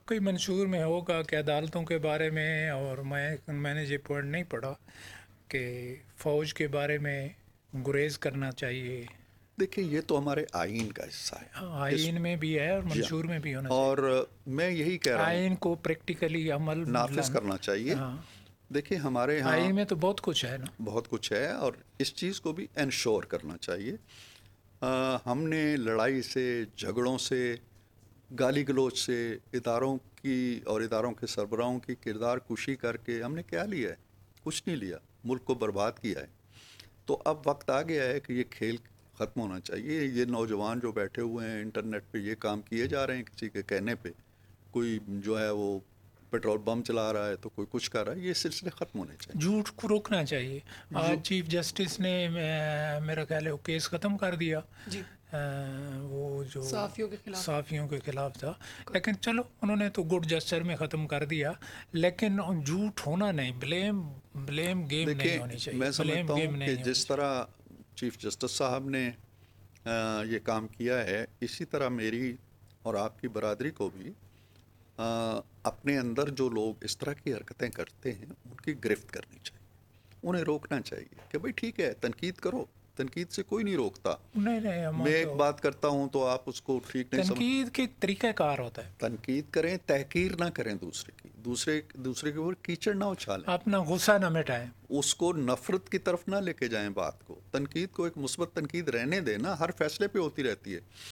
सबके मंशूर में होगा कि अदालतों के बारे में और मैं मैंने ये पॉइंट नहीं पढ़ा कि फ़ौज के बारे में गुरेज करना चाहिए देखिए ये तो हमारे आइन का हिस्सा है हाँ, आइन में भी है और मंशूर में भी होना और मैं यही कह रहा हूँ आइन को प्रैक्टिकली अमल नाफिज करना चाहिए हाँ। देखिए हमारे यहाँ आइन में तो बहुत कुछ है ना बहुत कुछ है और इस चीज़ को भी इंश्योर करना चाहिए आ, हमने लड़ाई से झगड़ों से गाली गलोच से इदारों की और इदारों के सरबराहों की किरदार कुशी करके हमने क्या लिया है कुछ नहीं लिया मुल्क को बर्बाद किया है तो अब वक्त आ गया है कि ये खेल ख़त्म होना चाहिए ये नौजवान जो बैठे हुए हैं इंटरनेट पे ये काम किए जा रहे हैं किसी के कहने पे कोई जो है वो पेट्रोल बम चला रहा है तो कोई कुछ कर रहा है ये सिलसिले ख़त्म होने चाहिए झूठ को रोकना चाहिए आज चीफ जस्टिस ने मेरा ख्याल है केस ख़त्म कर दिया जी आ, वो जो साफियों के खिलाफ साफियों के खिलाफ था लेकिन चलो उन्होंने तो गुड जस्टर में ख़त्म कर दिया लेकिन झूठ होना नहीं ब्लेम ब्लेम गेम नहीं होनी चाहिए मैं समझता हूँ कि जिस तरह चीफ जस्टिस साहब ने आ, ये काम किया है इसी तरह मेरी और आपकी बरादरी को भी अपने अंदर जो लोग इस तरह की हरकतें करते हैं उनकी गिरफ्त करनी चाहिए उन्हें रोकना चाहिए कि भाई ठीक है तनकीद करो तनकीद से कोई नहीं रोकता नहीं नहीं मैं एक तो- बात करता हूँ तो आप उसको ठीक नहीं तनकीद के तरीक़ाकार होता है तनकीद करें तहकीर ना करें दूसरे की दूसरे दूसरे के ऊपर कीचड़ ना उछालें अपना गुस्सा ना मिटाएं उसको नफरत की तरफ ना लेके जाएं बात को तनकीद को एक मुस्बत तनकीद रहने दें ना हर फैसले पे होती रहती है